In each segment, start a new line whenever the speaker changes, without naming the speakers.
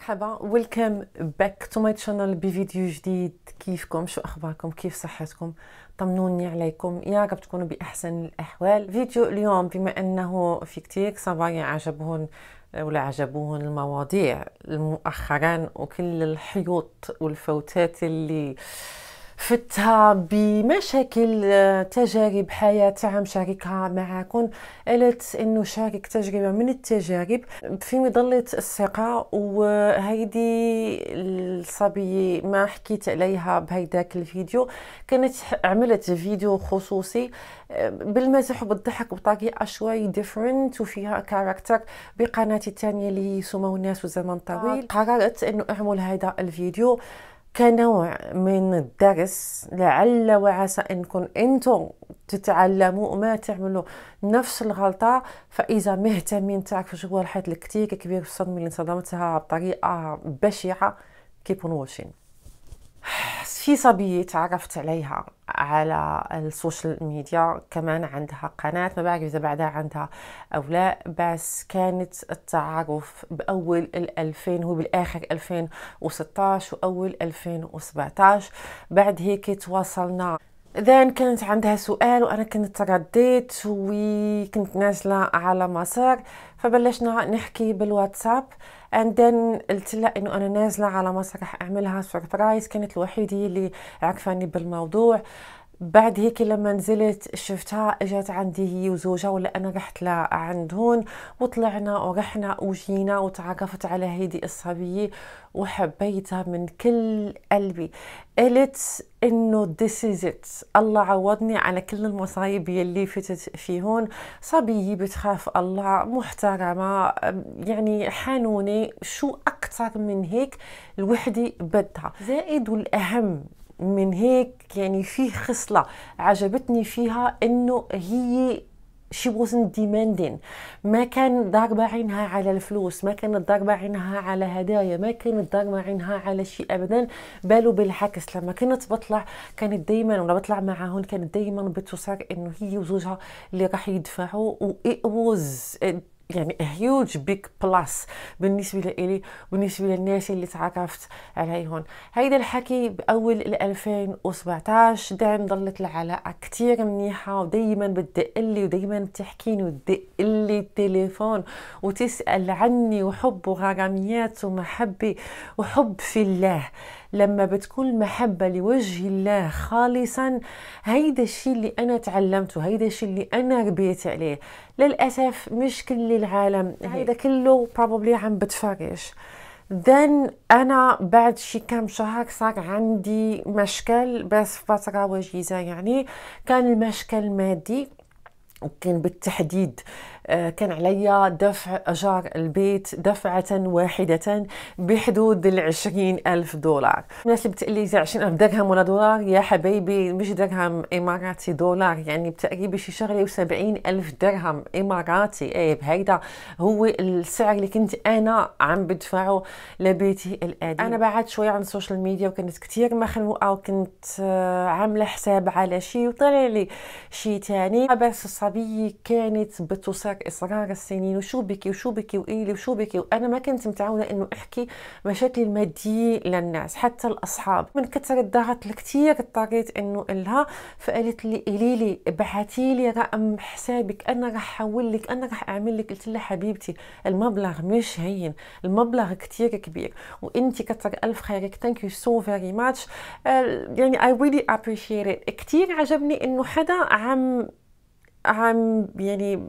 مرحبا ويلكم باك تو ماي تشانل بفيديو جديد كيفكم شو اخباركم كيف صحتكم طمنوني عليكم يا رب تكونوا باحسن الاحوال فيديو اليوم بما انه في كتير صبايا عجبهم ولا عجبوهم المواضيع مؤخرا وكل الحيوط والفوتات اللي آه فتها بمشاكل آه، تجارب حياة عم شاركها معكم قالت انه شارك تجربة من التجارب في مظلة الثقة وهيدي الصبية ما حكيت عليها بهيداك الفيديو كانت عملت فيديو خصوصي آه، بالمزح وبالضحك بطريقة شوي ديفرنت وفيها كاركتر بقناتي الثانية اللي سمو الناس وزمن طويل آه. قررت انه اعمل هيدا الفيديو كنوع من الدرس لعل وعسى انكم انتم تتعلموا وما تعملوا نفس الغلطه فاذا مهتمين تعرفوا شو هو الحيط الكتير كبير في الصدمه اللي انصدمتها بطريقه بشعه كيبون واشين في صبية تعرفت عليها على السوشيال ميديا كمان عندها قناة ما بعرف إذا بعدها عندها أو لا بس كانت التعارف بأول الألفين هو بالآخر 2016 وأول 2017 بعد هيك تواصلنا ذان كانت عندها سؤال وأنا كنت ترديت وكنت نازلة على مسار فبلشنا نحكي بالواتساب اند ذن قلت لها انه انا نازله على مسرح اعملها سربرايز كانت الوحيده اللي عرفاني بالموضوع بعد هيك لما نزلت شفتها اجت عندي هي وزوجها ولا انا رحت لها وطلعنا ورحنا وجينا وتعرفت على هيدي الصبيه وحبيتها من كل قلبي قلت انه this is it الله عوضني على كل المصايب يلي فتت فيهون صبيه بتخاف الله محترمه يعني حنونه شو اكثر من هيك الوحده بدها زائد والاهم من هيك يعني في خصله عجبتني فيها انه هي شي wasn't demanding ما كان ضاربة عينها على الفلوس ما كانت ضاربة عينها على هدايا ما كانت ضاربة عينها على شيء ابدا بالو بالعكس لما كنت بطلع كانت دائما ولا بطلع معاهم كانت دائما بتصر انه هي وزوجها اللي راح يدفعوا و it was يعني هيوج بيك بلاس بالنسبه لإلي وبالنسبه للناس اللي تعرفت عليهم هيدا الحكي باول 2017 دعم ضلت العلاقه كتير منيحه ودايما بتدقلي ودايما بتحكيني وتدقلي التليفون وتسال عني وحب وغراميات ومحبه وحب في الله لما بتكون المحبة لوجه الله خالصا هيدا الشيء اللي أنا تعلمته هيدا الشيء اللي أنا ربيت عليه للأسف مش كل العالم هيدا كله probably عم بتفرج then انا بعد شي كام شهر صار عندي مشكل بس فترة وجيزة يعني كان المشكل مادي وكان بالتحديد آه، كان علي دفع أجار البيت دفعة واحدة بحدود العشرين ألف دولار الناس اللي بتقلي إذا عشرين ألف درهم ولا دولار يا حبايبي مش درهم إماراتي دولار يعني بتقريبا شي شغلة وسبعين ألف درهم إماراتي إيه بهيدا هو السعر اللي كنت أنا عم بدفعه لبيتي القديم أنا بعد شوي عن السوشيال ميديا وكنت كتير مخنوقة وكنت آه، عاملة حساب على شي وطلع لي شي تاني بس الصبية كانت بتسرق اصرار السنين وشو بكي وشو بكي والي وشو بكي وانا ما كنت متعاونه انه احكي مشاكلي الماديه للناس حتى الاصحاب من كثر الضغط الكثير اضطريت انه لها فقالت لي قولي لي ابعثي لي رقم حسابك انا راح احول لك انا راح اعمل لك قلت لها حبيبتي المبلغ مش هين المبلغ كثير كبير وانت كثر الف خيرك ثانك يو سو فيري ماتش يعني اي ريلي ابريشيت كثير عجبني انه حدا عم عم يعني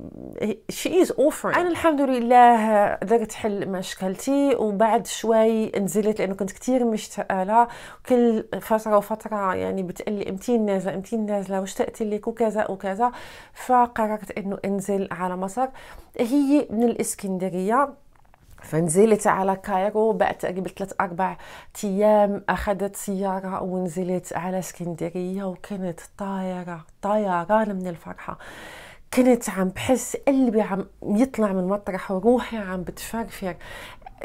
شي از اوفر انا الحمد لله قدرت حل مشكلتي وبعد شوي نزلت لانه كنت كثير مشتاقه كل فتره وفتره يعني بتقلي امتين نازله امتين نازله واشتقت لك وكذا وكذا فقررت انه انزل على مصر هي من الاسكندريه فنزلت على كايرو بعد تقريبا ثلاث اربع ايام اخذت سياره ونزلت على اسكندريه وكنت طايره طيران من الفرحه كنت عم بحس قلبي عم يطلع من مطرح وروحي عم بتفرفر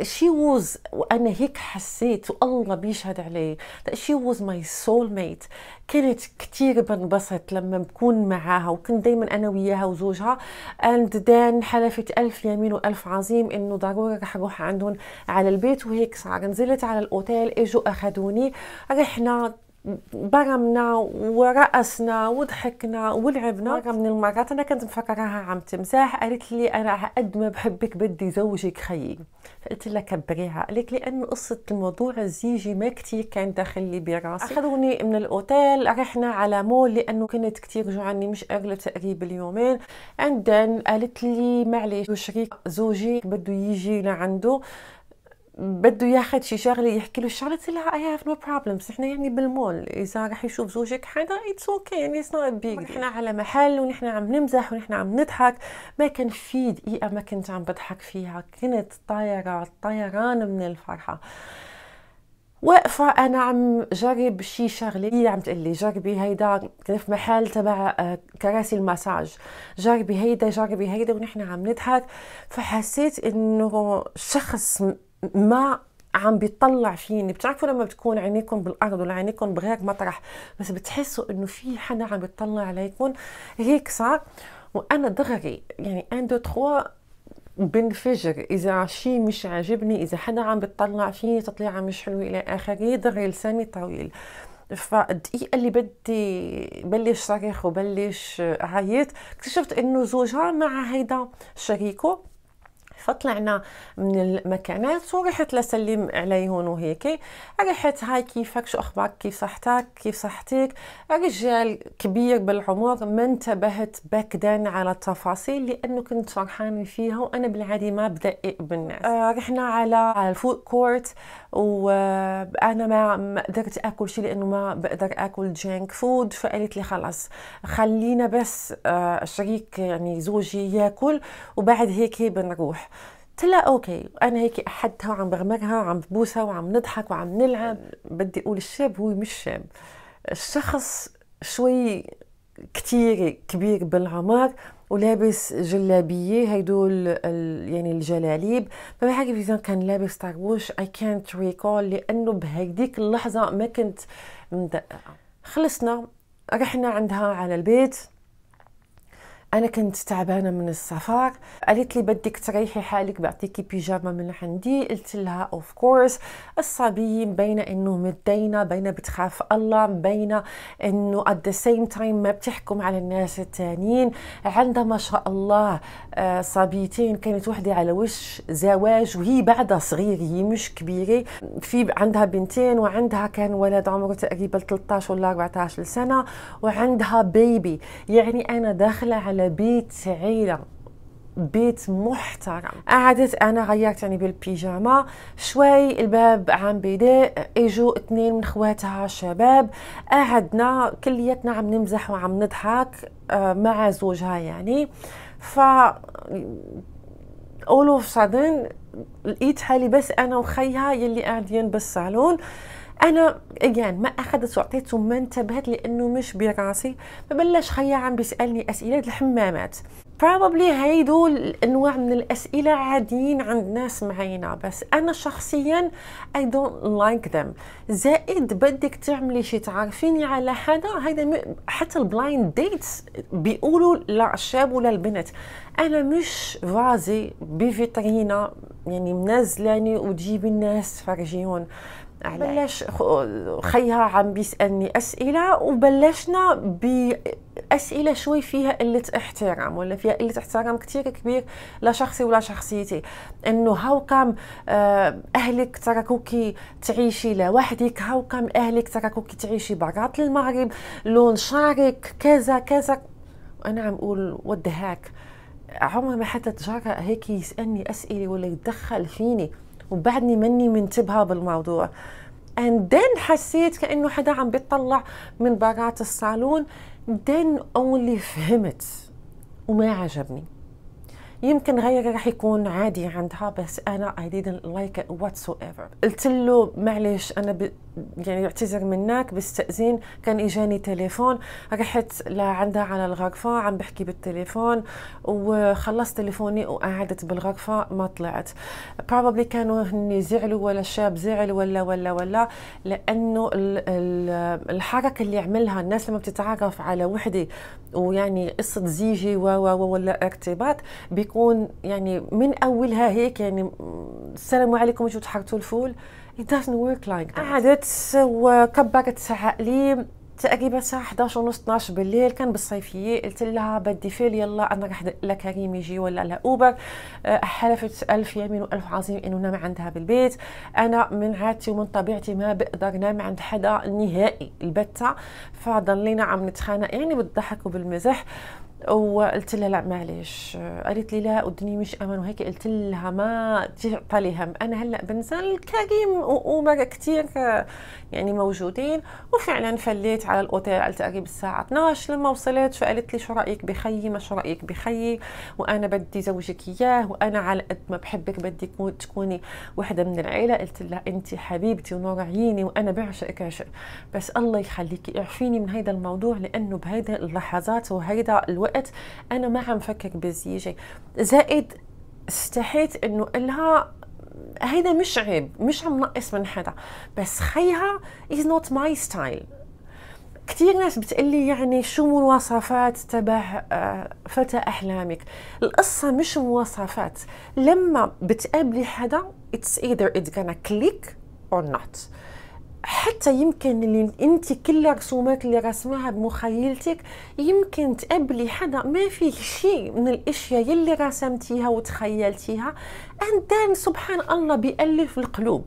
شي ووز وانا هيك حسيت والله بيشهد علي شي ووز ماي سول ميت كانت كثير بنبسط لما بكون معاها وكنت دائما انا وياها وزوجها اند دان حلفت الف يمين والف عظيم انه ضروري رح اروح عندهم على البيت وهيك صار نزلت على الاوتيل اجوا اخذوني رحنا برمنا ورقصنا وضحكنا ولعبنا مره من المرات انا كنت مفكراها عم تمزح قالت لي انا قد ما بحبك بدي زوجك خيي قلت لها كبريها قالت لي انه قصه الموضوع الزيجي ما كثير كان داخل لي براسي اخذوني من الاوتيل رحنا على مول لانه كنت كثير جوعاني مش اغلى تقريبا اليومين عندن قالت لي معلش وشريك زوجي بده يجي لعنده بده ياخذ شي شغله يحكي له الشغله تقول لها اي هاف نو بروبلمز نحن يعني بالمول اذا راح يشوف زوجك حدا اتس اوكي يعني اتس نوت بيج نحن على محل ونحن عم نمزح ونحن عم نضحك ما كان في دقيقه ما كنت عم بضحك فيها كنت طايره طيران من الفرحه واقفة أنا عم جرب شي شغلة هي عم تقول لي جربي هيدا كنت في محل تبع آه، كراسي المساج جربي هيدا جربي هيدا ونحن عم نضحك فحسيت إنه شخص ما عم بيطلع فيني بتعرفوا لما بتكون عينيكم بالارض ولا عينيكم بغير مطرح بس بتحسوا انه في حدا عم بيطلع عليكم هيك صار وانا دغري يعني ان دو تخوا بنفجر اذا شيء مش عاجبني اذا حدا عم بيطلع فيني تطليعه مش حلوه الى اخره دغري لساني طويل فالدقيقة اللي بدي بلش صرخ وبلش عيط اكتشفت انه زوجها مع هيدا شريكه فطلعنا من المكانات ورحت لسلم عليهم وهيك رحت هاي كيفك شو اخبارك كيف صحتك كيف صحتك رجال كبير بالعمر ما انتبهت باكدا على التفاصيل لانه كنت فرحانه فيها وانا بالعادي ما بدقق بالناس آه رحنا على الفوت الفود كورت وانا ما, ما قدرت اكل شيء لانه ما بقدر اكل جينك فود فقالت لي خلاص خلينا بس آه شريك يعني زوجي ياكل وبعد هيك بنروح قلت لها اوكي انا هيك احدها وعم بغمرها وعم ببوسها وعم نضحك وعم نلعب بدي اقول الشاب هو مش شاب الشخص شوي كتير كبير بالعمر ولابس جلابيه هيدول يعني الجلاليب ما بعرف اذا كان لابس طربوش اي كانت ريكول لانه بهديك اللحظه ما كنت مدققه خلصنا رحنا عندها على البيت انا كنت تعبانه من السفر قالت لي بدك تريحي حالك بعطيكي بيجاما من عندي قلت لها اوف كورس الصبيه بين انه متدينه بين بتخاف الله بين انه ات ذا سيم تايم ما بتحكم على الناس التانيين عندها ما شاء الله آه، صبيتين كانت وحده على وش زواج وهي بعدها صغيره هي مش كبيره في عندها بنتين وعندها كان ولد عمره تقريبا 13 ولا 14 سنه وعندها بيبي يعني انا داخله على على بيت عيله بيت محترم قعدت انا غيرت يعني بالبيجاما شوي الباب عم بيضيق اجوا اثنين من خواتها شباب قعدنا كلياتنا عم نمزح وعم نضحك آه، مع زوجها يعني ف اول اوف لقيت حالي بس انا وخيها يلي قاعدين بالصالون انا اجان ما اخذت وعطيته ما انتبهت لانه مش براسي فبلش بلاش خيا عم بيسالني اسئله الحمامات probably هيدو الانواع من الاسئله عاديين عند ناس معينه بس انا شخصيا I don't like them زائد بدك تعملي شي تعرفيني على حدا هيدا حتى البلايند ديتس بيقولوا لا الشاب ولا البنت انا مش فازي بفيترينا يعني منزلاني وجيبي الناس فرجيهم بلش خيها عم بيسالني اسئله وبلشنا باسئله شوي فيها قله احترام ولا فيها قله احترام كثير كبير لشخصي ولا شخصيتي انه هاو آه، كم اهلك تركوك تعيشي لوحدك هاو كم اهلك تركوك تعيشي برات المغرب لون شعرك كذا كذا وانا عم اقول ودهاك عمر ما حدا تجرأ هيك يسالني اسئله ولا يتدخل فيني وبعدني مني منتبهه بالموضوع and then حسيت كانه حدا عم بيطلع من برات الصالون then only فهمت وما عجبني يمكن غير راح يكون عادي عندها بس انا اي didn't like it whatsoever قلت له معليش انا ب... يعني اعتذر منك بالتأذين كان اجاني تليفون رحت لعندها على الغرفة عم بحكي بالتليفون وخلصت تليفوني وقعدت بالغرفة ما طلعت probably كانوا هني زعلوا ولا الشاب زعل ولا ولا ولا لانه الحركة اللي عملها الناس لما بتتعرف على وحدة ويعني قصة زيجي و ولا ارتباط يكون يعني من اولها هيك يعني السلام عليكم شو تحركتوا الفول it doesn't work like that قعدت وكبرت عقلي تقريبا الساعه 11 ونص 12 بالليل كان بالصيفيه قلت لها بدي فيل يلا انا راح لكريم كريم يجي ولا لها اوبر حلفت الف يمين والف عظيم انه نام عندها بالبيت انا من عادتي ومن طبيعتي ما بقدر نام عند حدا نهائي البتة فضلينا عم نتخانق يعني بالضحك وبالمزح وقلت لها لا معلش قالت لي لا والدنيا مش امان وهيك قلت لها ما تعطلي هم انا هلا بنزل كريم وامر كثير يعني موجودين وفعلا فليت على الاوتيل التقي بالساعه 12 لما وصلت فقالت لي شو رايك بخيي ما شو رايك بخيي وانا بدي زوجك اياه وانا على قد ما بحبك بدي تكوني وحده من العيله قلت لها انت حبيبتي ونور عيني وانا بعشقك عشق بس الله يخليكي اعفيني من هيدا الموضوع لانه بهيدا اللحظات وهيدا الوقت انا ما عم فكك بزيجي زائد استحيت انه قلها هيدا مش عيب مش عم نقص من حدا بس خيها از نوت ماي ستايل كثير ناس بتقلي يعني شو مواصفات تبع آه، فتى احلامك القصه مش مواصفات لما بتقابلي حدا اتس either it's gonna كليك اور نوت حتى يمكن اللي انت كل رسومات اللي رسمها بمخيلتك يمكن تقبلي حدا ما فيه شيء من الاشياء اللي رسمتيها وتخيلتيها اندان سبحان الله بيألف القلوب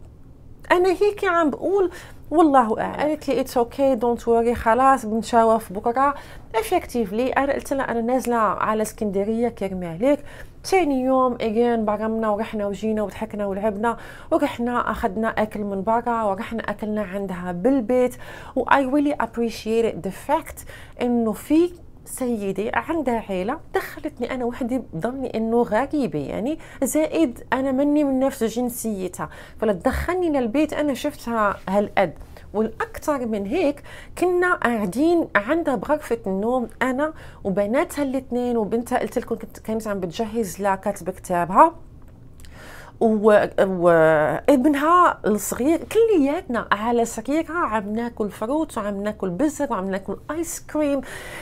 انا هيك عم بقول والله اعلم قالت لي اتس اوكي دونت وري خلاص بنشاوف بكره افكتيفلي انا قلت لها انا نازله على اسكندريه كرمالك تاني يوم اجين برمنا ورحنا وجينا وضحكنا ولعبنا ورحنا اخذنا اكل من برا ورحنا اكلنا عندها بالبيت و I really appreciate the fact انه في سيدة عندها عيلة دخلتني أنا وحدي بظني إنه غريبة يعني زائد أنا مني من نفس جنسيتها فلتدخلني للبيت أنا شفتها هالقد والاكثر من هيك كنا قاعدين عندها بغرفه النوم انا وبناتها الاثنين وبنتها قلت لكم كانت عم بتجهز لكاتبه كتابها وابنها الصغير كلياتنا على سريرها عم ناكل فروت وعم ناكل بزر وعم ناكل ايس كريم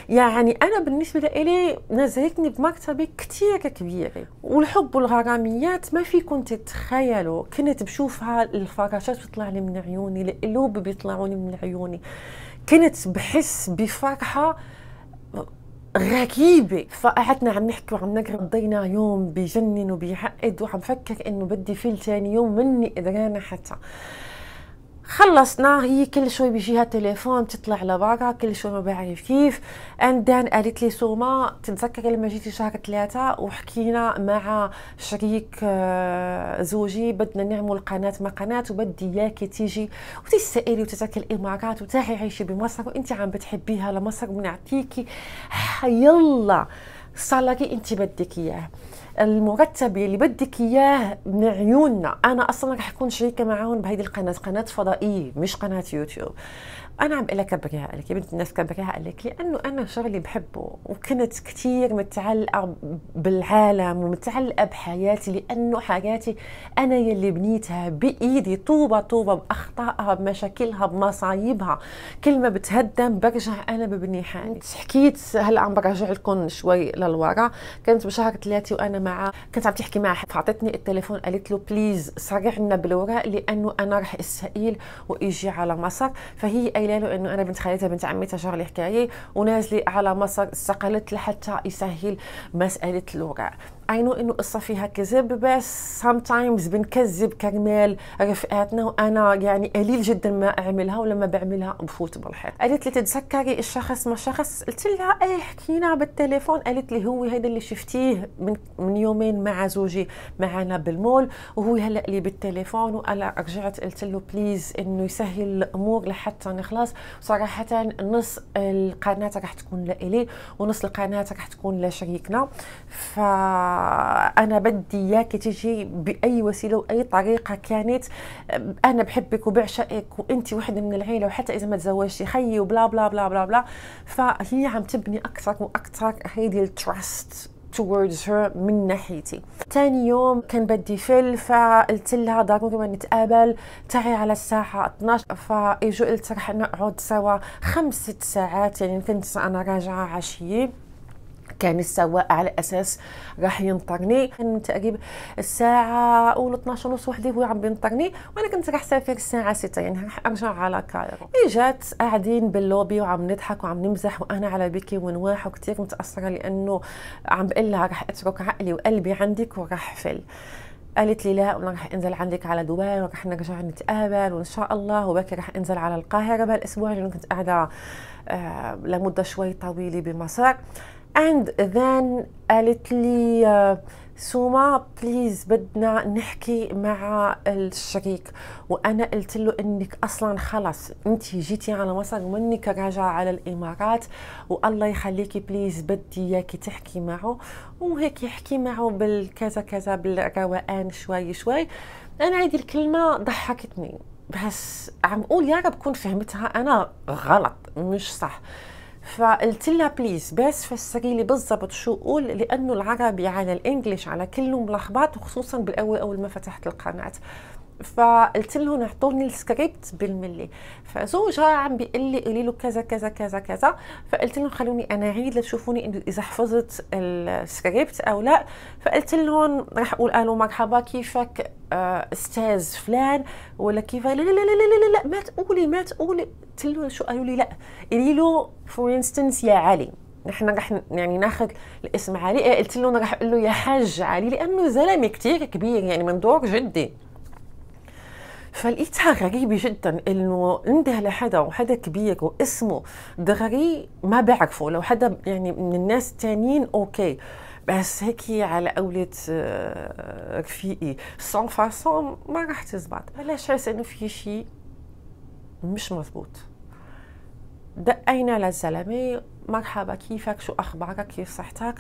يعني انا بالنسبه لي نزهتني بمرتبه كثير كبيره والحب والغراميات ما فيكم تتخيلوا كنت بشوفها الفراشات بتطلع لي من عيوني القلوب بيطلعوني من عيوني كنت بحس بفرحه غريبة فقعدنا عم نحكي وعم نقرا قضينا يوم بجنن وبيعقد وعم فكر انه بدي فيل ثاني يوم مني قدرانة حتى خلصنا هي كل شوي بيجيها تليفون تطلع لبرا كل شوي ما بعرف كيف اندان قالت لي سوما تتذكري لما جيتي شهر ثلاثة وحكينا مع شريك آه، زوجي بدنا نعمل قناة ما قناة وبدي اياكي تيجي وتسألي وتتركي الامارات وتاعي عايشة بمصر وانت عم بتحبيها لمصر ونعطيكي آه، يلا صار لك انت بدك اياه المرتب اللي بدك اياه من عيوننا انا اصلا راح اكون شريكه معاهم بهيدي القناه قناه فضائيه مش قناه يوتيوب انا عم بقلك لك كبريها قال لك يا بنت الناس كبريها قال لك لانه انا شغلي بحبه وكنت كثير متعلقه بالعالم ومتعلقه بحياتي لانه حياتي انا يلي بنيتها بايدي طوبه طوبه باخطائها بمشاكلها بمصايبها كل ما بتهدم برجع انا ببني حالي حكيت هلا عم برجع لكم شوي للورا كنت بشهر ثلاثه وانا مع كنت عم تحكي معها فاعطتني التليفون قالت له بليز سرعنا بالوراق لانه انا رح اسرائيل واجي على مصر فهي قايله خلاله انه انا بنت خالتها بنت عمتها شغلي حكايه ونازله على مسار استقلت لحتى يسهل مساله اللغه اي نو انه قصه فيها كذب بس سام تايمز بنكذب كرمال رفقاتنا وانا يعني قليل جدا ما اعملها ولما بعملها بفوت بالحيط قالت لي تتذكري الشخص ما شخص قلت لها ايه حكينا بالتليفون قالت لي هو هذا اللي شفتيه من, من يومين مع زوجي معنا بالمول وهو هلا لي بالتليفون وانا رجعت قلت له بليز انه يسهل الامور لحتى نخلص صراحه نص القناه رح تكون لإلي ونص القناه رح تكون لشريكنا ف انا بدي اياكي تجي باي وسيله واي طريقه كانت انا بحبك وبعشقك وانت وحده من العيله وحتى اذا ما تزوجتي خيي وبلا بلا بلا بلا بلا فهي عم تبني اكثر واكثر هيدي التراست towards her من ناحيتي تاني يوم كان بدي فل فقلت لها ضروري ما نتقابل تعي على الساعة 12 فاجوا قلت رح نقعد سوا خمسة ساعات يعني كنت أنا راجعة عشية كان السواق على اساس راح ينطرني كان تقريبا الساعه اول 12 ونص وحدي هو عم بينطرني وانا كنت راح سافر الساعه 6 يعني راح ارجع على كايرو إجت قاعدين باللوبي وعم نضحك وعم نمزح وانا على بكي ونواح وكثير متاثره لانه عم بقول لها راح اترك عقلي وقلبي عندك وراح فل قالت لي لا وانا رح انزل عندك على دبي ورح نرجع نتقابل وان شاء الله وبكي رح انزل على القاهره بهالاسبوع لانه كنت قاعده آه، لمده شوي طويله بمصر and then قالت لي سوما بليز بدنا نحكي مع الشريك وانا قلت له انك اصلا خلص انت جيتي على مصر منك راجعه على الامارات والله يخليكي بليز بدي اياكي تحكي معه وهيك يحكي معه بالكذا كذا بالروقان شوي شوي انا عندي الكلمه ضحكتني بس عم اقول يا رب كون فهمتها انا غلط مش صح فقلت لها بليز بس فسري لي بالضبط شو قول لانه العربي على الانجليش على كله ملخبط وخصوصا بالاول اول ما فتحت القناه فقلت لهم اعطوني السكريبت بالملي فزوجها عم بيقول لي قولي له كذا كذا كذا كذا فقلت لهم خلوني انا اعيد لتشوفوني اذا حفظت السكريبت او لا فقلت لهم راح اقول الو مرحبا كيفك آه، استاذ فلان ولا كيف لا لا لا لا لا, لا, ما تقولي ما تقولي قلت لهم شو قالوا لي لا قولي له فور انستنس يا علي نحن رح يعني ناخذ الاسم علي قلت لهم راح اقول له يا حاج علي لانه زلمه كثير كبير يعني من دور جدي فلقيتها غريبه جدا انه انده لحدا وحدا كبير واسمه دغري ما بعرفه لو حدا يعني من الناس التانيين اوكي بس هيك على قولة آه، رفيقي سون فاسون ما راح تزبط بلاش حس انه في شيء مش مزبوط دقينا للزلمه مرحبا كيفك شو اخبارك كيف صحتك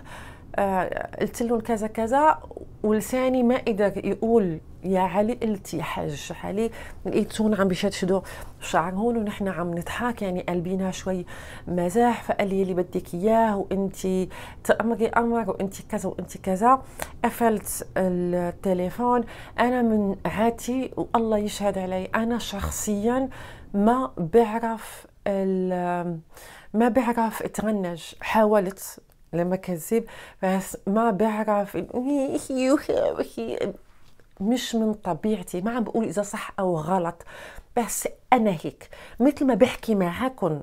آه، قلت لهم كذا كذا ولساني ما قدر يقول يا علي قلت يا حاج علي لقيتهم عم بيشدشدوا هون ونحن عم نضحك يعني قلبينا شوي مزاح فقال لي اللي بدك اياه وانت تامري امر وانت كذا وانت كذا قفلت التليفون انا من عاتي والله يشهد علي انا شخصيا ما بعرف ما بعرف اتغنج حاولت لما كذب بس ما بعرف مش من طبيعتي ما عم بقول اذا صح او غلط بس انا هيك مثل ما بحكي معاكم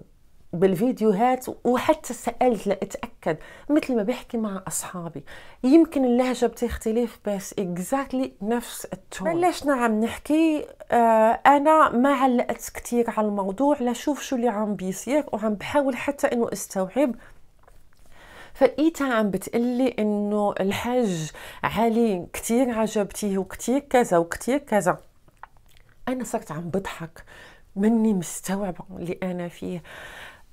بالفيديوهات وحتى سالت لاتاكد مثل ما بحكي مع اصحابي يمكن اللهجه بتختلف بس اكزاكتلي نفس التون بلشنا عم نحكي آه انا ما علقت كثير على الموضوع لشوف شو اللي عم بيصير وعم بحاول حتى انه استوعب فلقيتها عم بتقلي انه الحاج علي كتير عجبتيه وكتير كذا وكتير كذا انا صرت عم بضحك مني مستوعبه اللي انا فيه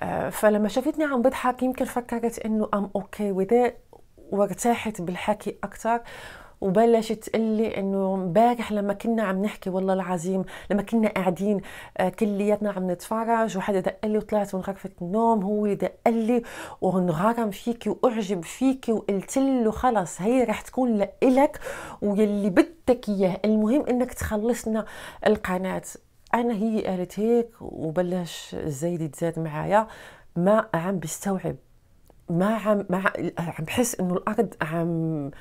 آه، فلما شافتني عم بضحك يمكن فكرت انه ام اوكي وذا وارتاحت بالحكي اكثر وبلشت تقلي انه امبارح لما كنا عم نحكي والله العظيم لما كنا قاعدين آه، كلياتنا عم نتفرج وحدا دق لي وطلعت من غرفه النوم هو دق لي وانغرم فيكي واعجب فيكي وقلت له خلص هي رح تكون لإلك ويلي بدك اياه المهم انك تخلصنا القناه انا هي قالت هيك وبلش الزايد يتزاد معايا ما عم بستوعب ما عم ما عم بحس انه الارض عم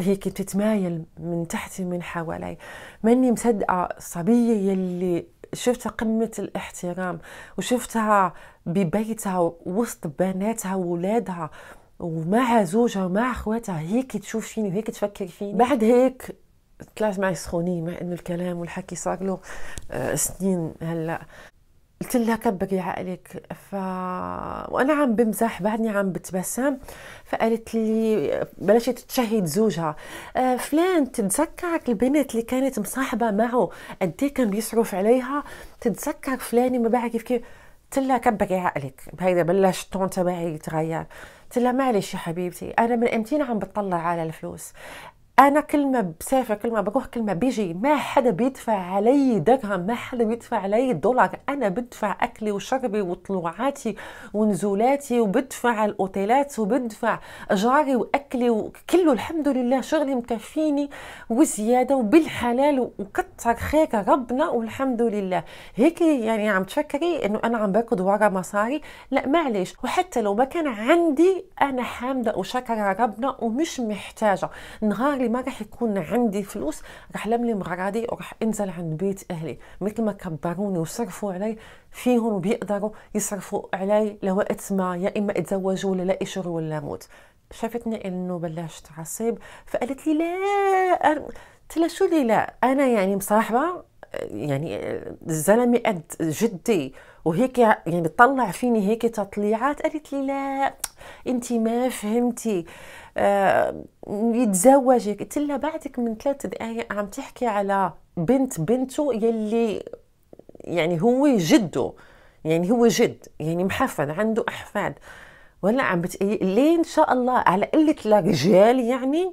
هيك تتمايل من تحتي من حوالي ماني مصدقة الصبية يلي شفتها قمة الاحترام وشفتها ببيتها وسط بناتها وولادها ومع زوجها ومع اخواتها هيك تشوف فيني وهيك تفكر فيني بعد هيك طلعت معي سخونية مع انه الكلام والحكي صار له آه، سنين هلا قلت لها كبري عقلك ف وانا عم بمزح بعدني عم بتبسم فقالت لي بلشت تشهد زوجها أه، فلان تتذكر البنت اللي كانت مصاحبه معه قد كان بيصرف عليها تتذكر فلان ما بعرف كيف كيف قلت لها كبري عقلك بهيدا بلش التون تبعي يتغير قلت لها معلش يا حبيبتي انا من امتين عم بتطلع على الفلوس انا كل ما بسافر كل ما بروح كل ما بيجي ما حدا بيدفع علي درهم ما حدا بيدفع علي دولار انا بدفع اكلي وشربي وطلوعاتي ونزولاتي وبدفع الاوتيلات وبدفع اجاري واكلي وكله الحمد لله شغلي مكفيني وزياده وبالحلال وكتر خير ربنا والحمد لله هيك يعني عم تفكري انه انا عم بركض ورا مصاري لا معليش وحتى لو ما كان عندي انا حامده وشاكره ربنا ومش محتاجه نهار ما راح يكون عندي فلوس راح لملي غراضي وراح انزل عند بيت اهلي مثل ما كبروني وصرفوا علي فيهم بيقدروا يصرفوا علي لوقت ما يا اما اتزوجوا ولا لاقي شغل ولا موت شافتني انه بلشت عصيب فقالت لي لا قلت لها شو لي لا انا يعني مصاحبه يعني الزلمه قد جدي وهيك يعني طلع فيني هيك تطليعات قالت لي لا انت ما فهمتي آه، يتزوجك لها بعدك من ثلاث دقائق عم تحكي على بنت بنته يلي يعني هو جده يعني هو جد يعني محفظ عنده احفاد ولا عم بت... ليه ان شاء الله على قله الرجال يعني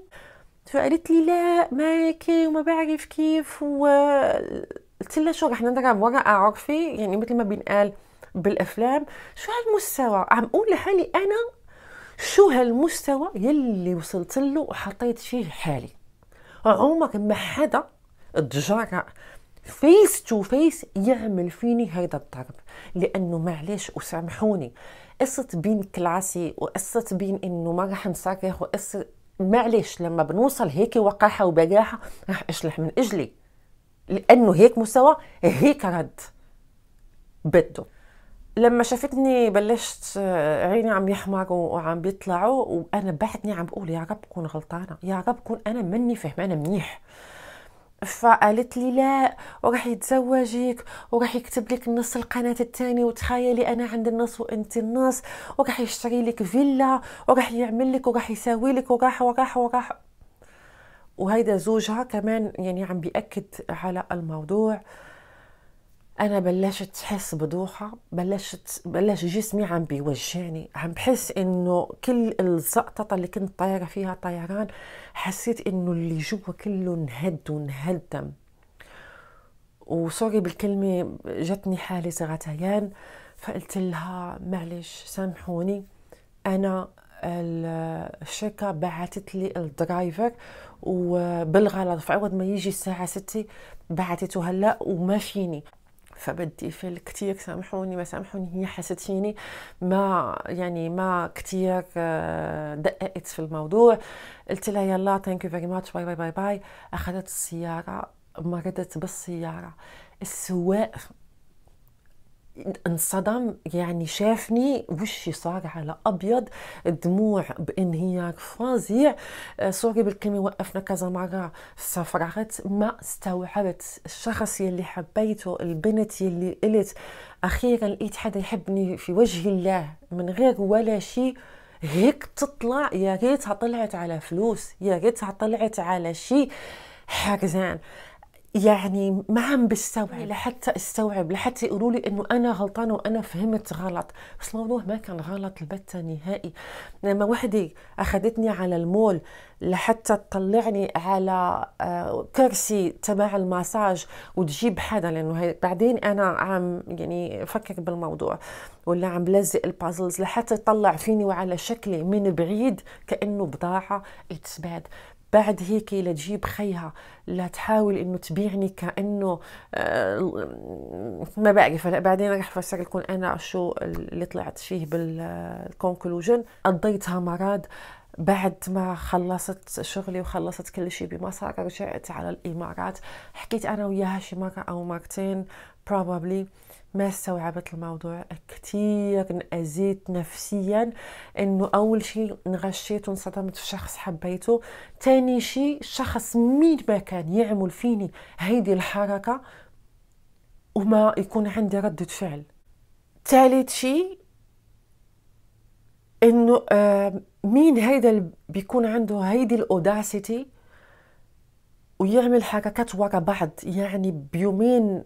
فقالت لي لا ما هيك وما بعرف كيف و قلت لها شو رح نضرب ورقه عرفي يعني مثل ما بينقال بالافلام شو هالمستوى عم اقول لحالي انا شو هالمستوى يلي وصلت له وحطيت فيه حالي عمرك ما حدا تجرأ فيس تو فيس يعمل فيني هيدا الضرب لانه معليش وسامحوني قصة بين كلاسي وقصت بين انه ما راح نصرخ وقصة معليش لما بنوصل هيك وقاحة وبجاحة راح اشلح من اجلي لانه هيك مستوى هيك رد بده لما شافتني بلشت آه، عيني عم يحمر وعم بيطلعوا وانا بعدني عم بقول يا رب كون غلطانه يا رب كون انا مني فهمانه منيح فقالت لي لا وراح يتزوجك وراح يكتب لك نص القناة الثاني وتخيلي أنا عند النص وأنت النص وراح يشتري لك فيلا وراح يعمل لك وراح يساوي لك وراح وراح وراح وهيدا زوجها كمان يعني عم بيأكد على الموضوع انا بلشت احس بدوخه بلشت بلش جسمي عم بيوجعني عم بحس انه كل الزقططه اللي كنت طايره فيها طيران حسيت انه اللي جوا كله انهد وانهدم وسوري بالكلمه جتني حاله سرطان فقلت لها معلش سامحوني انا الشركة بعثت لي الدرايفر وبالغلط فعوض ما يجي الساعة ستة بعتته هلا وما فيني فبدي في كثير سامحوني ما سامحوني هي حستيني ما يعني ما كثير آه، دققت في الموضوع قلت لها يلا ثانك يو فيري ماتش باي باي باي باي اخذت السياره مرضت بالسياره السواق انصدم يعني شافني وشي صار على ابيض الدموع بانهيار فظيع آه، سوري بالكلمه وقفنا كذا مره سفرغت ما استوعبت الشخص يلي حبيته البنت يلي قلت اخيرا لقيت حدا يحبني في وجه الله من غير ولا شيء هيك تطلع يا ريتها طلعت على فلوس يا ريتها طلعت على شيء حرزان يعني ما عم بستوعب لحتى استوعب لحتى يقولوا لي انه انا غلطانه وانا فهمت غلط بس الموضوع ما كان غلط البتة نهائي لما وحده اخذتني على المول لحتى تطلعني على آه، كرسي تبع المساج وتجيب حدا لانه بعدين انا عم يعني افكر بالموضوع ولا عم بلزق البازلز لحتى يطلع فيني وعلى شكلي من بعيد كانه بضاعه اتس باد بعد هيك لتجيب خيها لتحاول انه تبيعني كانه آه ما بعرف هلا بعدين رح افسر لكم انا شو اللي طلعت فيه بالكونكلوجن قضيتها مراد بعد ما خلصت شغلي وخلصت كل شيء بمصر رجعت على الامارات حكيت انا وياها شي مره او مرتين probably ما استوعبت الموضوع كثير نأزيت نفسيا انه اول شيء انغشيت وانصدمت في شخص حبيته تاني شيء شخص مين ما كان يعمل فيني هيدي الحركة وما يكون عندي ردة فعل ثالث شيء انه آه مين هيدا اللي بيكون عنده هيدي الاوداسيتي ويعمل حركات ورا بعض يعني بيومين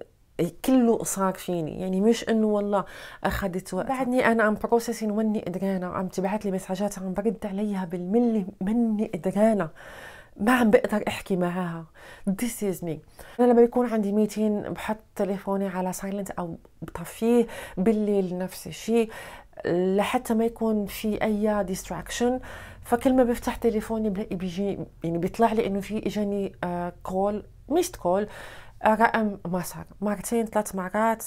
كله صار فيني يعني مش انه والله اخذت وقت بعدني انا عم بروسيسين واني قدرانه عم تبعت لي مسجات عم برد عليها بالملي مني قدرانه ما عم بقدر احكي معاها ذيس از مي انا لما بيكون عندي ميتين بحط تليفوني على سايلنت او بطفيه بالليل نفس الشيء لحتى ما يكون في اي ديستراكشن فكل ما بفتح تليفوني بلاقي بيجي يعني بيطلع لي انه في اجاني كول مش كول رقم ما صار مرتين ثلاث مرات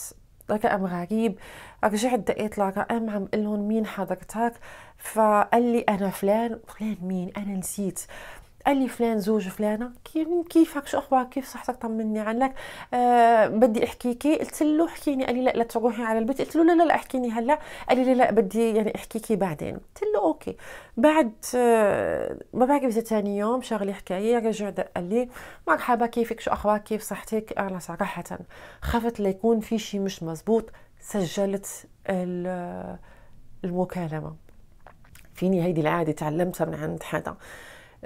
رقم غريب رجعت دقيت لرقم عم قلهم مين حضرتك فقال لي انا فلان فلان مين انا نسيت قال لي فلان زوج فلانه كيفك شو اخبارك كيف صحتك طمني عنك أه بدي احكيكي قلت له احكيني قال لي لا لا تروحي على البيت قلت له لا لا لا احكيني هلا قال لي لا لا بدي يعني احكيكي بعدين قلت له اوكي بعد أه ما بعد بزي ثاني يوم شغلي حكايه رجع دق قال لي مرحبا كيفك شو اخبارك كيف صحتك انا صراحه خفت ليكون في شي مش مزبوط سجلت المكالمه فيني هيدي العاده تعلمتها من عند حدا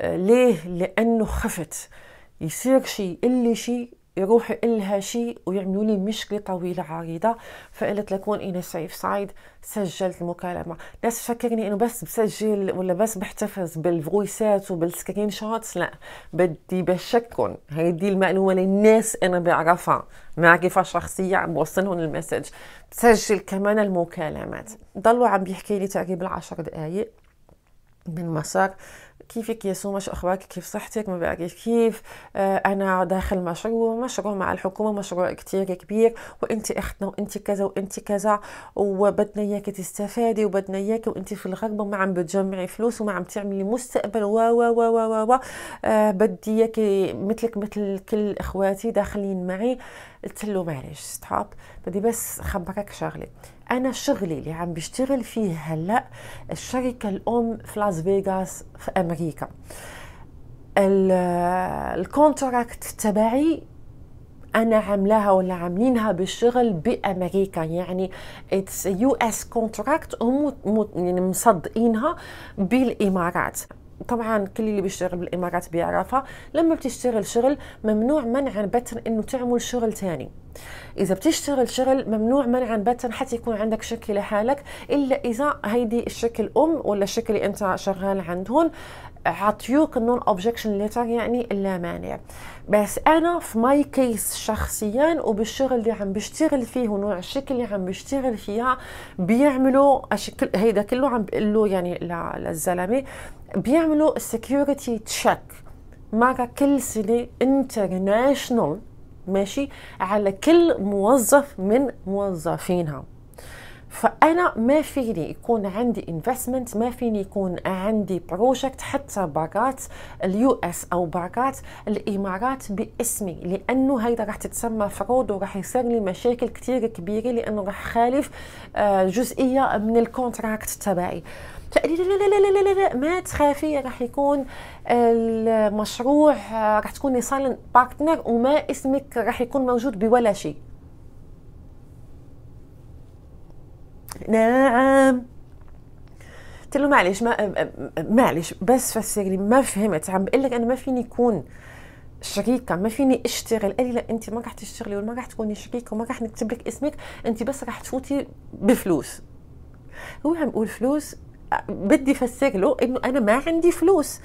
ليه لانه خفت يصير شيء اللي شيء يروح إلها شيء ويعملوا لي مشكلة طويلة عريضة فقلت لكون أنا سيف سعيد سجلت المكالمة ناس تفكرني أنه بس بسجل ولا بس بحتفظ بالفويسات وبالسكرين شوتس لا بدي بشكن هيدي المعلومة للناس أنا بعرفها معرفة شخصية عم بوصلهم المسج بسجل كمان المكالمات ضلوا عم بيحكي لي تقريبا 10 دقايق من مسار كيفك يا سو شو اخبارك كيف صحتك ما بعرف كيف آه انا داخل مشروع مشروع مع الحكومه مشروع كتير كبير وانت اختنا وانت كذا وانت كذا وبدنا اياك تستفادي وبدنا اياك وانت في الغربه وما عم بتجمعي فلوس وما عم تعملي مستقبل و و و و و آه، بدي اياك مثلك مثل كل اخواتي داخلين معي آه قلت له معلش ستوب بدي بس خبرك شغله انا شغلي اللي عم بشتغل فيه هلا الشركه الام في لاس فيغاس في امريكا الكونتراكت تبعي انا عاملاها ولا عاملينها بالشغل بامريكا يعني اتس يو اس كونتراكت هم مصدقينها بالامارات طبعا كل اللي بيشتغل بالامارات بيعرفها لما بتشتغل شغل ممنوع منعا بتا انه تعمل شغل ثاني اذا بتشتغل شغل ممنوع منعا بتا حتى يكون عندك شكل لحالك الا اذا هيدي الشكل ام ولا الشكل اللي انت شغال عندهم عطيوك النون اوبجيكشن ليتر يعني لا مانع بس انا في ماي كيس شخصيا وبالشغل اللي عم بشتغل فيه ونوع الشكل اللي عم بشتغل فيها بيعملوا اشكال هيدا كله عم بقول له يعني للزلمه بيعملوا السكيورتي تشيك مره كل سنه انترناشونال ماشي على كل موظف من موظفينها فانا ما فيني يكون عندي انفستمنت ما فيني يكون عندي بروجكت حتى باقات اليو اس او باقات الامارات باسمي لانه هيدا راح تتسمى فرود وراح يصير لي مشاكل كثير كبيره لانه راح خالف آه، جزئيه من الكونتراكت تبعي لا لا لا لا لا لا لا ما تخافي راح يكون المشروع آه، راح تكوني سايلنت بارتنر وما اسمك راح يكون موجود بولا شيء نعم قلت له معلش ما معلش بس فسري ما فهمت عم بقول لك انا ما فيني يكون شريكه ما فيني اشتغل قال لي لا انت ما راح تشتغلي وما راح تكوني شريكه وما راح نكتب لك اسمك انت بس راح تفوتي بفلوس هو عم يقول فلوس بدي فسر له انه انا ما عندي فلوس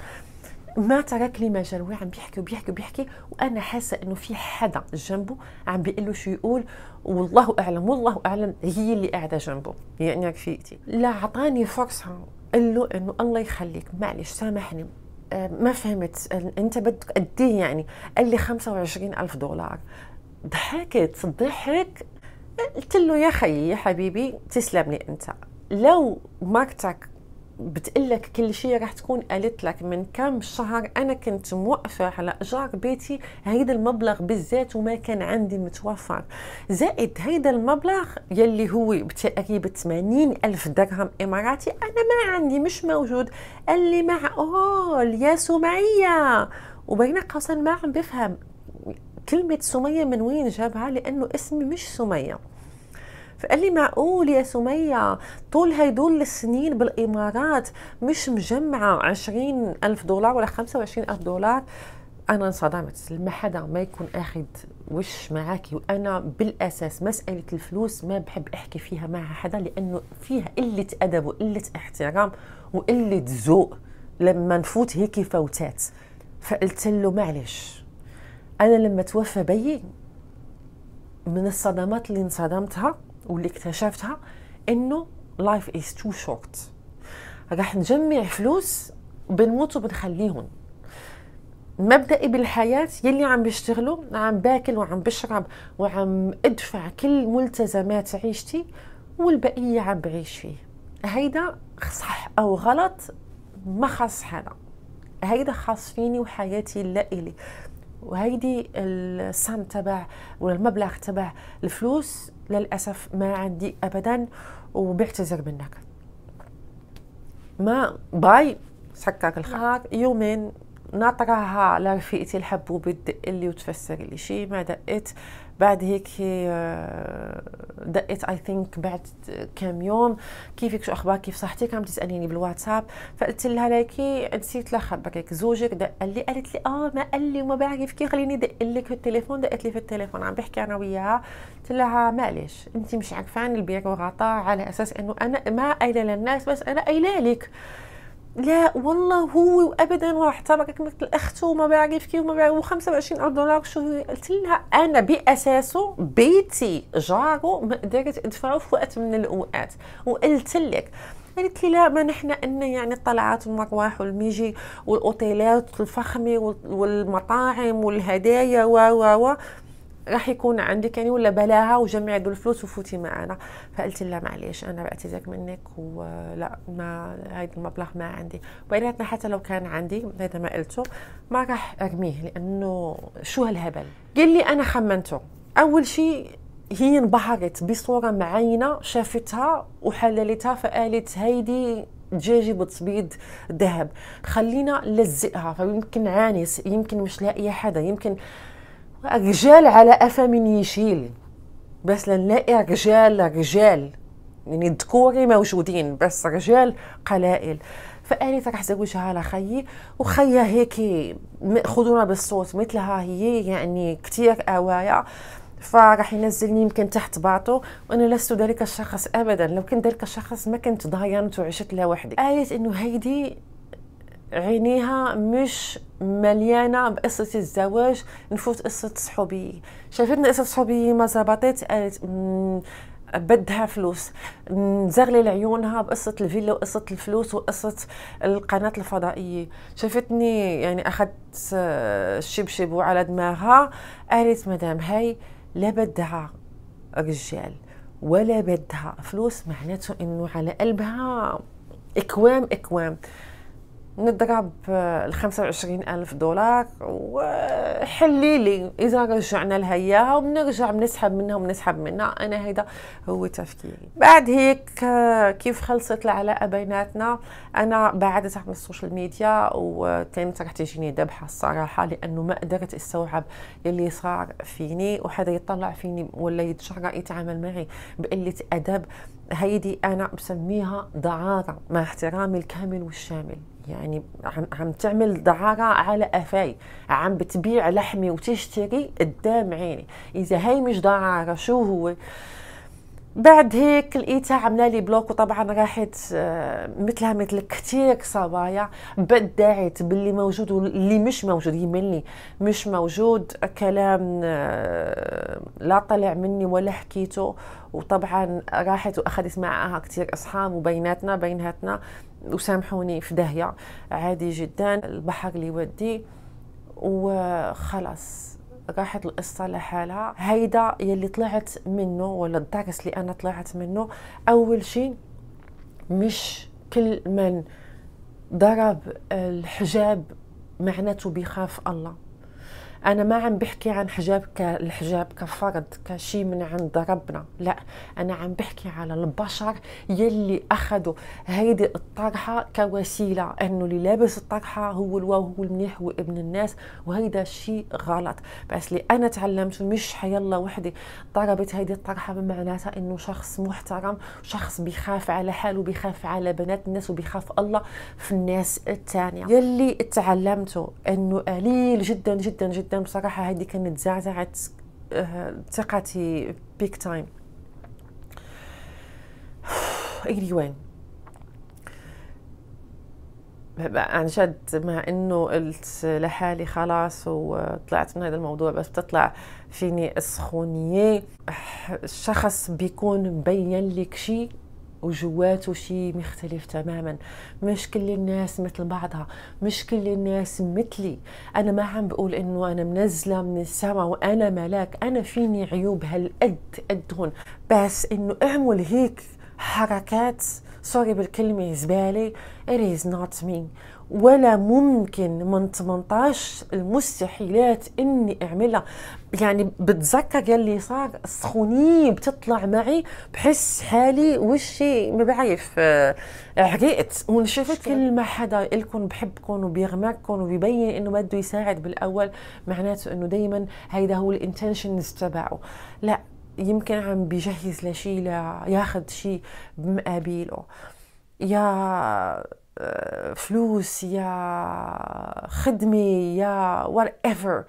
ما ترك لي مجال وعم بيحكي وبيحكي وبيحكي وانا حاسه انه في حدا جنبه عم بيقول له شو يقول والله اعلم والله اعلم هي اللي قاعده جنبه يعني رفيقتي لا عطاني فرصه قال له انه الله يخليك معلش سامحني آه، ما فهمت انت بدك قد ايه يعني قال لي 25 الف دولار ضحكت ضحك قلت له يا خيي يا حبيبي تسلم لي انت لو مرتك بتقلك كل شيء راح تكون قالت لك من كم شهر انا كنت موقفه على اجار بيتي هيدا المبلغ بالذات وما كان عندي متوفر زائد هيدا المبلغ يلي هو بتقريب 80 الف درهم اماراتي انا ما عندي مش موجود قال لي معقول يا سميه وبين قوسين ما عم بفهم كلمه سميه من وين جابها لانه اسمي مش سميه فقال لي معقول يا سمية طول هيدول السنين بالإمارات مش مجمعة عشرين ألف دولار ولا خمسة وعشرين ألف دولار أنا انصدمت ما حدا ما يكون أخذ وش معاكي وأنا بالأساس مسألة الفلوس ما بحب أحكي فيها مع حدا لأنه فيها قلة أدب وقلة احترام وقلة ذوق لما نفوت هيك فوتات فقلت له معلش أنا لما توفى بيي من الصدمات اللي انصدمتها واللي اكتشفتها انه لايف از تو شورت راح نجمع فلوس بنموت وبنخليهم مبدئي بالحياة يلي عم بشتغله عم باكل وعم بشرب وعم ادفع كل ملتزمات عيشتي والبقية عم بعيش فيه هيدا صح أو غلط ما خاص حدا هيدا خاص فيني وحياتي لا إلي وهيدي السم تبع والمبلغ تبع الفلوس للاسف ما عندي ابدا وبعتذر منك ما باي سكك الخط يومين نطرها على رفيقتي الحبوبة تدق لي وتفسر لي شي ما دقت بعد هيك آه، دقت اي ثينك بعد كام يوم كيفك شو اخبارك كيف صحتك عم تساليني بالواتساب فقلت لها ليكي نسيت لخبرك زوجك دق لي قالت لي اه ما قال لي وما بعرف كيف خليني دق لك التليفون دقت لي في التليفون عم بحكي انا وياها قلت لها معلش انت مش عرفان البيرو غطى على اساس انه انا ما قايله للناس بس انا قايله لك لا والله هو وابدا واحترمك مثل اخته وما بعرف كيف وما بعرف و25 دولار شو قلت لها انا باساسه بيتي جاره ما قدرت ادفعه في وقت من الاوقات وقلت لك قالت لي لا ما نحن ان يعني الطلعات والمروح والميجي والاوتيلات الفخمه والمطاعم والهدايا و و و راح يكون عندك يعني ولا بلاها وجمعي دو الفلوس وفوتي معنا فقلت لها معليش انا بعتذر منك ولا ما هيدا المبلغ ما عندي وبيناتنا حتى لو كان عندي هذا ما قلته ما راح ارميه لانه شو هالهبل قال لي انا خمنته اول شيء هي انبهرت بصوره معينه شافتها وحللتها فقالت هيدي دجاجي بتبيض ذهب خلينا نلزقها فيمكن عانس يمكن مش لاقيه حدا يمكن رجال على افا من يشيل بس لنلاقي رجال رجال يعني الذكوري موجودين بس رجال قلائل فقالت رح زوجها على خيي وخيا هيك خذونا بالصوت مثلها هي يعني كثير قوايا فراح ينزلني يمكن تحت باطو وانا لست ذلك الشخص ابدا لو كنت ذلك الشخص ما كنت ضاينت وعشت لوحدي قالت انه هيدي عينيها مش مليانه بقصه الزواج نفوت قصه الصحوبيه شافتنا قصه الصحوبيه ما زبطت قالت بدها فلوس زغلل عيونها بقصة الفيلا وقصة الفلوس وقصة القناة الفضائية شافتني يعني أخذت الشبشب آه، على دماغها قالت مدام هاي لا بدها رجال ولا بدها فلوس معناته انه على قلبها اكوام اكوام نضرب آه، ال 25000 ألف دولار وحلي لي إذا رجعنا لها إياها وبنرجع بنسحب منها وبنسحب منها أنا هيدا هو تفكيري بعد هيك آه، كيف خلصت العلاقة بيناتنا أنا بعدت عن السوشيال ميديا وكانت رح تجيني ذبحة الصراحة لأنه ما قدرت استوعب اللي صار فيني وحدا يطلع فيني ولا يتجرأ يتعامل معي بقلة أدب هيدي أنا بسميها دعارة مع احترامي الكامل والشامل يعني عم عم تعمل دعارة على قفاي عم بتبيع لحمي وتشتري قدام عيني إذا هاي مش دعارة شو هو بعد هيك لقيتها عامله لي بلوك وطبعا راحت آه، مثلها مثل كثير صبايا بدعت باللي موجود واللي مش موجود يملي مش موجود كلام آه، لا طلع مني ولا حكيته وطبعا راحت واخذت معها كثير اصحاب وبيناتنا بيناتنا وسامحوني في داهيه عادي جدا البحر اللي يودي وخلاص راحت القصة لحالها هيدا يلي طلعت منه ولا الدرس اللي أنا طلعت منه أول شيء مش كل من ضرب الحجاب معناته بيخاف الله انا ما عم بحكي عن حجاب الحجاب كفرض كشي من عند ربنا لا انا عم بحكي على البشر يلي اخذوا هيدي الطرحه كوسيله انه اللي لابس الطرحه هو الواو هو المنيح هو ابن الناس وهيدا شيء غلط بس اللي انا تعلمته مش حيلا وحدي ضربت هيدي الطرحه بمعناتها انه شخص محترم شخص بيخاف على حاله بيخاف على بنات الناس وبيخاف الله في الناس الثانيه يلي تعلمته انه قليل جدا جدا جدا جدا بصراحه هذه كانت زعزعت آه، ثقتي بيك تايم ايوان عن جد مع انه قلت لحالي خلاص وطلعت من هذا الموضوع بس بتطلع فيني السخونيه الشخص بيكون مبين لك شيء وجواته شيء مختلف تماما مش كل الناس مثل بعضها مش كل الناس مثلي انا ما عم بقول انه انا منزله من السما وانا ملاك انا فيني عيوب هالقد قدهم بس انه اعمل هيك حركات سوري بالكلمه زباله it is not me ولا ممكن من 18 المستحيلات اني اعملها يعني بتذكر يلي صار سخونية بتطلع معي بحس حالي وشي ما بعرف آه، عرقت ونشفت كل ما حدا لكم بحبكم وبيغمركم وبيبين انه بده يساعد بالاول معناته انه دائما هيدا هو الانتنشنز تبعه لا يمكن عم بيجهز لشيء لياخذ شيء بمقابله يا آه، فلوس يا خدمة يا whatever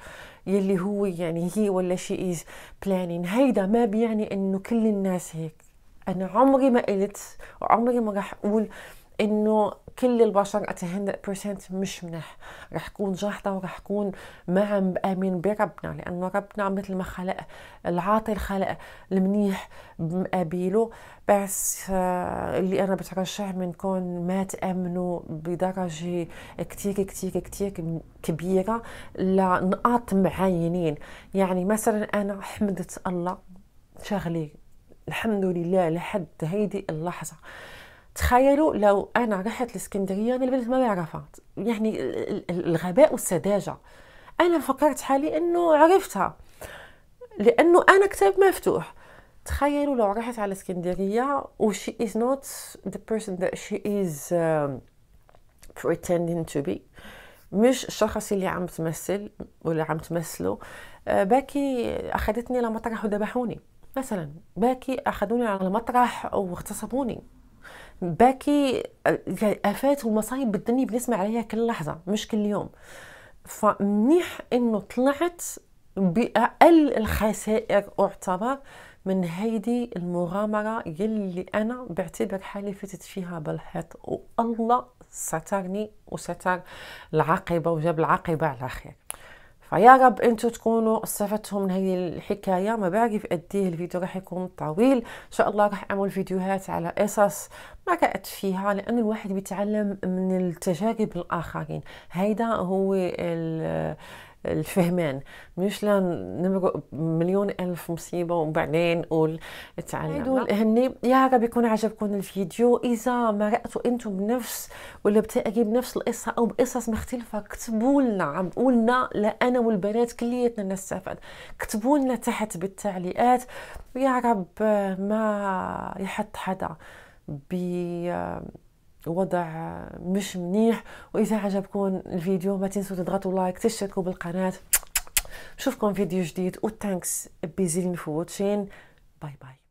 يلي هو يعني هي ولا شي is planning هيدا ما بيعني انه كل الناس هيك انا عمري ما قلت وعمري ما راح اقول انه كل البشر at 100% مش منيح رح كون جاهده ورح كون ما عم بآمن بربنا لانه ربنا مثل ما خلق العاطي الخلق المنيح مقابله بس آه، اللي انا بترشح منكم ما تامنوا بدرجه كتير كتير كتير كبيره لنقاط معينين يعني مثلا انا حمدت الله شغلي الحمد لله لحد هيدي اللحظه تخيلوا لو انا رحت لاسكندريه انا البنت ما بعرفها يعني الغباء والسذاجه انا فكرت حالي انه عرفتها لانه انا كتاب مفتوح تخيلوا لو رحت على اسكندريه وشي از نوت ذا بيرسون ذات شي از pretending to be مش الشخص اللي عم تمثل ولا عم تمثله آه، باكي اخذتني لمطرح ودبحوني مثلا باكي اخذوني على المطرح واغتصبوني باكي افات والمصايب بالدنيا بنسمع عليها كل لحظه مش كل يوم فمنيح انه طلعت باقل الخسائر اعتبر من هيدي المغامرة يلي أنا بعتبر حالي فتت فيها بالحيط والله سترني وستر العاقبة وجاب العاقبة على خير فيا رب انتم تكونوا استفدتوا من هذه الحكايه ما بعرف قديه الفيديو راح يكون طويل ان شاء الله راح اعمل فيديوهات على قصص ما قعدت فيها لان الواحد بيتعلم من التجارب الاخرين هيدا هو ال الفهمان مش نمرق مليون الف مصيبه وبعدين نقول تعالوا هني يا رب يكون عجبكم الفيديو اذا مرقتوا انتم بنفس ولا بتلاقي بنفس القصه او بقصص مختلفه اكتبوا لنا عم قولنا لنا انا والبنات كليتنا نستفاد اكتبوا لنا تحت بالتعليقات ويا رب ما يحط حدا ب وضع مش منيح واذا عجبكم الفيديو ما تنسوا تضغطوا لايك تشتركوا بالقناه نشوفكم فيديو جديد وتانكس بيزيلين فوتشين باي باي